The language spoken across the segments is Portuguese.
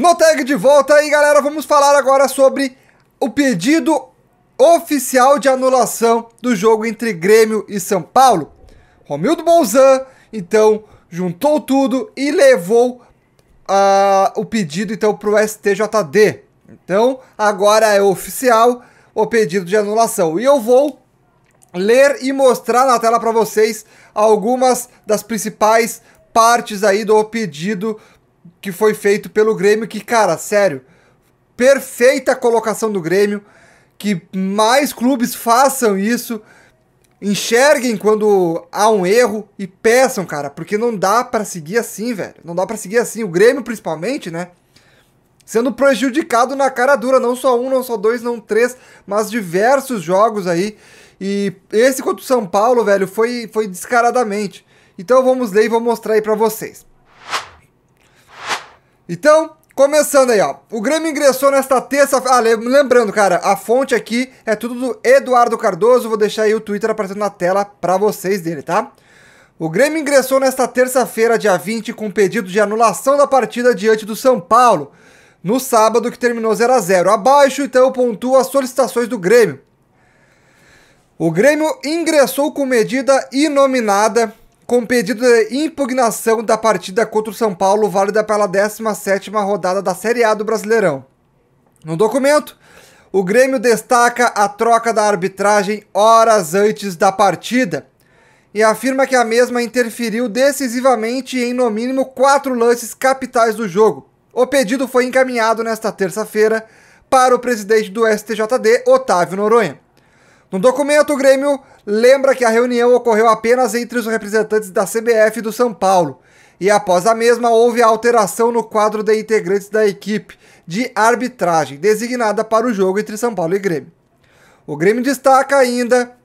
No tag de volta aí, galera, vamos falar agora sobre o pedido oficial de anulação do jogo entre Grêmio e São Paulo. Romildo Bolzan, então, juntou tudo e levou uh, o pedido então para o STJD. Então, agora é oficial o pedido de anulação. E eu vou ler e mostrar na tela para vocês algumas das principais partes aí do pedido que foi feito pelo Grêmio, que, cara, sério, perfeita colocação do Grêmio, que mais clubes façam isso, enxerguem quando há um erro e peçam, cara, porque não dá para seguir assim, velho. Não dá para seguir assim, o Grêmio principalmente, né? Sendo prejudicado na cara dura, não só um, não só dois, não três, mas diversos jogos aí. E esse contra o São Paulo, velho, foi, foi descaradamente. Então vamos ler e vou mostrar aí para vocês. Então, Começando aí, ó. O Grêmio ingressou nesta terça-feira. Ah, lembrando, cara, a fonte aqui é tudo do Eduardo Cardoso. Vou deixar aí o Twitter aparecendo na tela para vocês dele, tá? O Grêmio ingressou nesta terça-feira, dia 20, com pedido de anulação da partida diante do São Paulo. No sábado, que terminou 0 a 0 Abaixo, então, pontua as solicitações do Grêmio. O Grêmio ingressou com medida inominada com pedido de impugnação da partida contra o São Paulo, válida pela 17 rodada da Série A do Brasileirão. No documento, o Grêmio destaca a troca da arbitragem horas antes da partida e afirma que a mesma interferiu decisivamente em no mínimo quatro lances capitais do jogo. O pedido foi encaminhado nesta terça-feira para o presidente do STJD, Otávio Noronha. No documento, o Grêmio lembra que a reunião ocorreu apenas entre os representantes da CBF do São Paulo. E após a mesma, houve a alteração no quadro de integrantes da equipe de arbitragem, designada para o jogo entre São Paulo e Grêmio. O Grêmio destaca ainda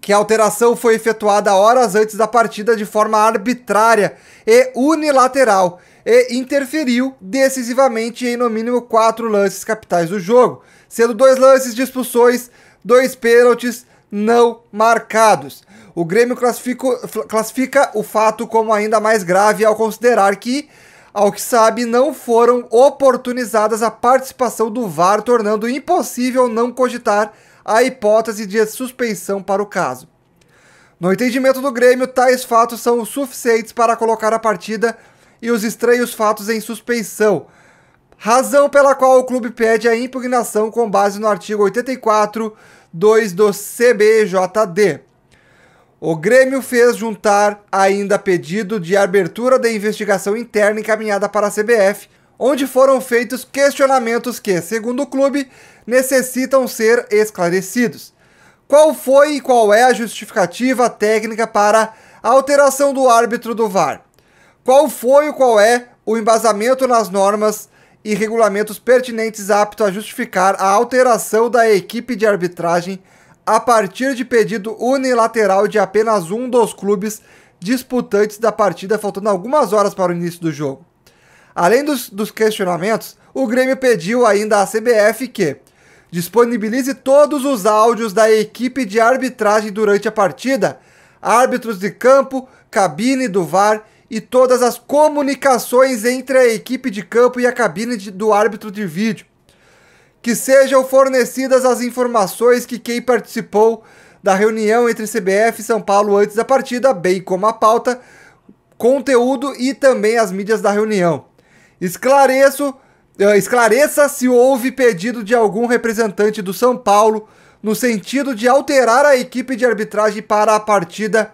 que a alteração foi efetuada horas antes da partida de forma arbitrária e unilateral e interferiu decisivamente em no mínimo quatro lances capitais do jogo, sendo dois lances de expulsões dois pênaltis não marcados. O Grêmio classifica o fato como ainda mais grave ao considerar que, ao que sabe, não foram oportunizadas a participação do VAR, tornando impossível não cogitar a hipótese de suspeição para o caso. No entendimento do Grêmio, tais fatos são suficientes para colocar a partida e os estranhos fatos em suspeição, razão pela qual o clube pede a impugnação com base no artigo 84,2 do CBJD. O Grêmio fez juntar ainda pedido de abertura da investigação interna encaminhada para a CBF, onde foram feitos questionamentos que, segundo o clube, necessitam ser esclarecidos. Qual foi e qual é a justificativa técnica para a alteração do árbitro do VAR? Qual foi e qual é o embasamento nas normas e regulamentos pertinentes apto a justificar a alteração da equipe de arbitragem a partir de pedido unilateral de apenas um dos clubes disputantes da partida, faltando algumas horas para o início do jogo. Além dos, dos questionamentos, o Grêmio pediu ainda à CBF que disponibilize todos os áudios da equipe de arbitragem durante a partida, árbitros de campo, cabine do VAR e todas as comunicações entre a equipe de campo e a cabine de, do árbitro de vídeo. Que sejam fornecidas as informações que quem participou da reunião entre CBF e São Paulo antes da partida, bem como a pauta, conteúdo e também as mídias da reunião. Esclareço, eh, esclareça se houve pedido de algum representante do São Paulo no sentido de alterar a equipe de arbitragem para a partida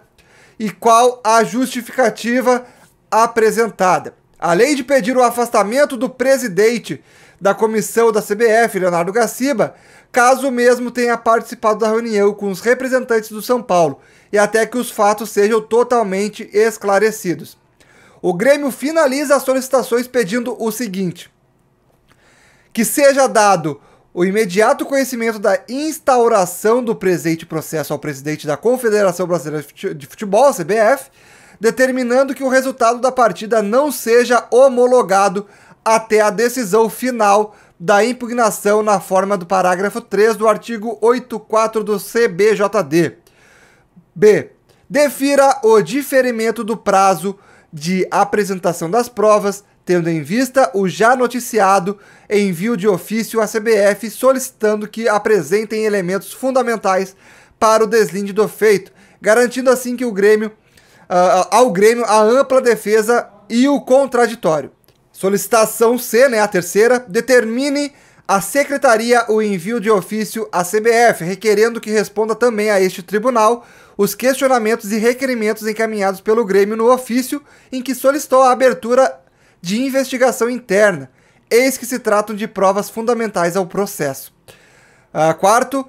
e qual a justificativa apresentada. Além de pedir o afastamento do presidente da comissão da CBF, Leonardo Gaciba, caso mesmo tenha participado da reunião com os representantes do São Paulo e até que os fatos sejam totalmente esclarecidos. O Grêmio finaliza as solicitações pedindo o seguinte: que seja dado o imediato conhecimento da instauração do presente processo ao presidente da Confederação Brasileira de Futebol, CBF, determinando que o resultado da partida não seja homologado até a decisão final da impugnação na forma do parágrafo 3 do artigo 84 do CBJD. B. Defira o diferimento do prazo de apresentação das provas tendo em vista o já noticiado envio de ofício à CBF solicitando que apresentem elementos fundamentais para o deslinde do feito, garantindo assim que o Grêmio uh, ao Grêmio a ampla defesa e o contraditório. Solicitação C, né, a terceira, determine a secretaria o envio de ofício à CBF, requerendo que responda também a este tribunal os questionamentos e requerimentos encaminhados pelo Grêmio no ofício em que solicitou a abertura de investigação interna, eis que se tratam de provas fundamentais ao processo. Uh, quarto,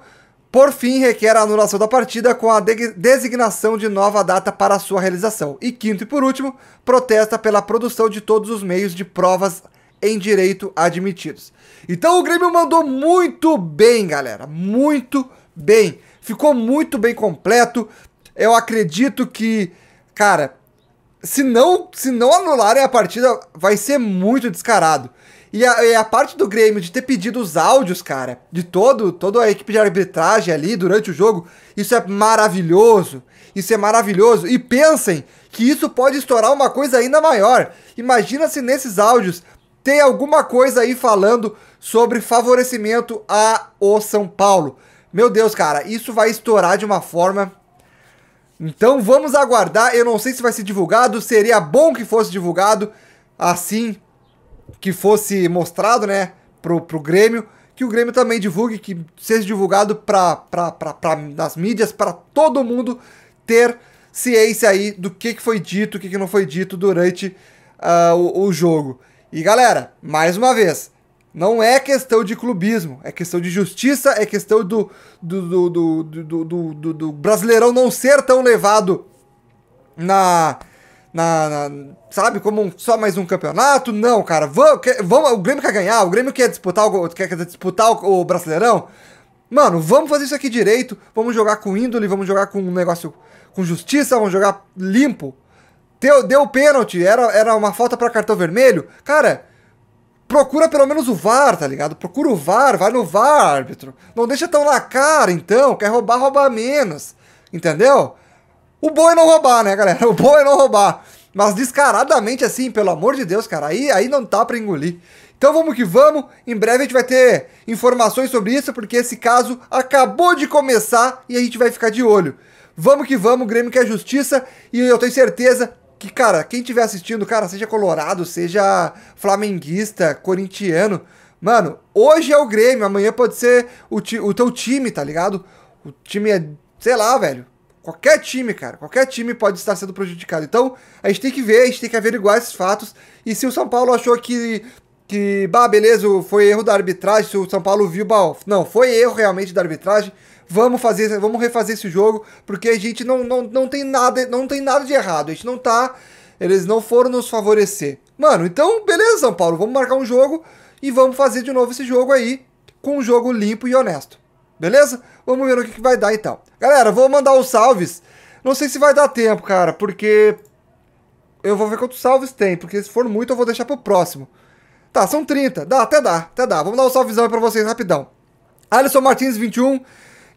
por fim, requer a anulação da partida com a de designação de nova data para sua realização. E quinto e por último, protesta pela produção de todos os meios de provas em direito admitidos. Então o Grêmio mandou muito bem, galera, muito bem. Ficou muito bem completo. Eu acredito que, cara, se não, se não anularem a partida, vai ser muito descarado. E a, e a, parte do Grêmio de ter pedido os áudios, cara, de todo toda a equipe de arbitragem ali durante o jogo, isso é maravilhoso. Isso é maravilhoso. E pensem que isso pode estourar uma coisa ainda maior. Imagina se nesses áudios tem alguma coisa aí falando sobre favorecimento ao São Paulo. Meu Deus, cara, isso vai estourar de uma forma então vamos aguardar. Eu não sei se vai ser divulgado. Seria bom que fosse divulgado assim que fosse mostrado, né, pro, pro Grêmio. Que o Grêmio também divulgue, que seja divulgado pra, pra, pra, pra, nas mídias, para todo mundo ter ciência aí do que, que foi dito, o que, que não foi dito durante uh, o, o jogo. E galera, mais uma vez, não é questão de clubismo, é questão de justiça, é questão do, do, do, do, do brasileirão não ser tão levado na, na, na, sabe, como só mais um campeonato. Não, cara, vamos, vamos, o Grêmio quer ganhar, o Grêmio quer disputar, o, quer, quer disputar o, o, Brasileirão. Mano, vamos fazer isso aqui direito, vamos jogar com índole, vamos jogar com um negócio com justiça, vamos jogar limpo. Deu, deu pênalti, era, era uma falta para cartão vermelho. Cara, procura pelo menos o VAR, tá ligado? Procura o VAR, vai no VAR, árbitro. Não deixa tão na cara, então. Quer roubar, rouba menos. Entendeu? O bom é não roubar, né, galera? O bom é não roubar. Mas descaradamente assim, pelo amor de Deus, cara, aí, aí não tá pra engolir. Então vamos que vamos. Em breve a gente vai ter informações sobre isso, porque esse caso acabou de começar e a gente vai ficar de olho. Vamos que vamos, o Grêmio quer justiça e eu tenho certeza que, cara, quem estiver assistindo, cara, seja colorado, seja flamenguista, corintiano, mano, hoje é o Grêmio, amanhã pode ser o, o teu time, tá ligado? O time é, sei lá, velho. Qualquer time, cara, qualquer time pode estar sendo prejudicado. Então, a gente tem que ver, a gente tem que averiguar esses fatos. E se o São Paulo achou que, que bah, beleza, foi erro da arbitragem, se o São Paulo viu, bah, não, foi erro realmente da arbitragem, vamos fazer, vamos refazer esse jogo, porque a gente não, não, não tem nada, não tem nada de errado, a gente não tá, eles não foram nos favorecer. Mano, então beleza, São Paulo, vamos marcar um jogo e vamos fazer de novo esse jogo aí com um jogo limpo e honesto. Beleza? Vamos ver o que, que vai dar então. Galera, vou mandar os salves. Não sei se vai dar tempo, cara, porque eu vou ver quantos salves tem, porque se for muito eu vou deixar pro próximo. Tá, são 30. Dá, até dá, até dá. Vamos dar um salvezão aí pra vocês rapidão. Alisson Martins, 21.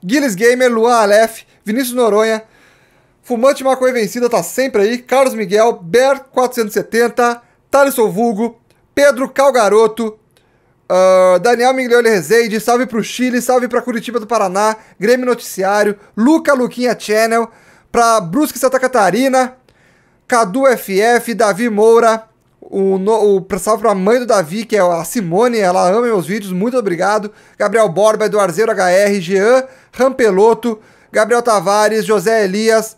Gilles Gamer, Luan Aleph, Vinícius Noronha, Fumante Maconha Vencida tá sempre aí, Carlos Miguel, Ber470, Thaleson Vulgo, Pedro Calgaroto, Uh, Daniel Miglioli Rezende, salve pro Chile, salve pra Curitiba do Paraná, Grêmio Noticiário, Luca Luquinha Channel, pra Brusque Santa Catarina, Cadu FF, Davi Moura, o, no, o salve pra mãe do Davi, que é a Simone, ela ama meus vídeos, muito obrigado. Gabriel Borba, Eduardo HR, Jean Rampeloto, Gabriel Tavares, José Elias.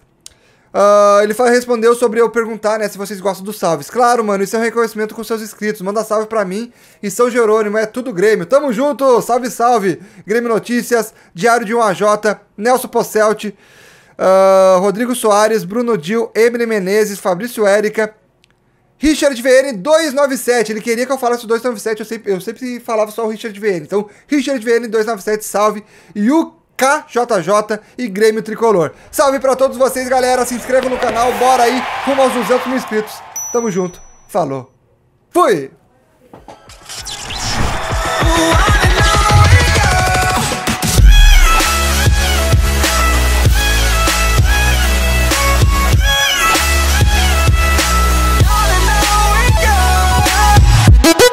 Uh, ele fala, respondeu sobre eu perguntar, né, se vocês gostam dos salves. Claro, mano, isso é um reconhecimento com seus inscritos. Manda salve pra mim e São Jerônimo, é tudo Grêmio. Tamo junto, salve, salve. Grêmio Notícias, Diário de 1AJ, Nelson Posselt, uh, Rodrigo Soares, Bruno Dil, Emily Menezes, Fabrício Érica, Richard VN 297, ele queria que eu falasse o 297, eu sempre, eu sempre falava só o Richard VN. Então, Richard VN 297, salve. E o KJJ e Grêmio Tricolor. Salve para todos vocês, galera. Se inscrevam no canal, bora aí, rumo aos 200 mil inscritos. Tamo junto, falou, fui!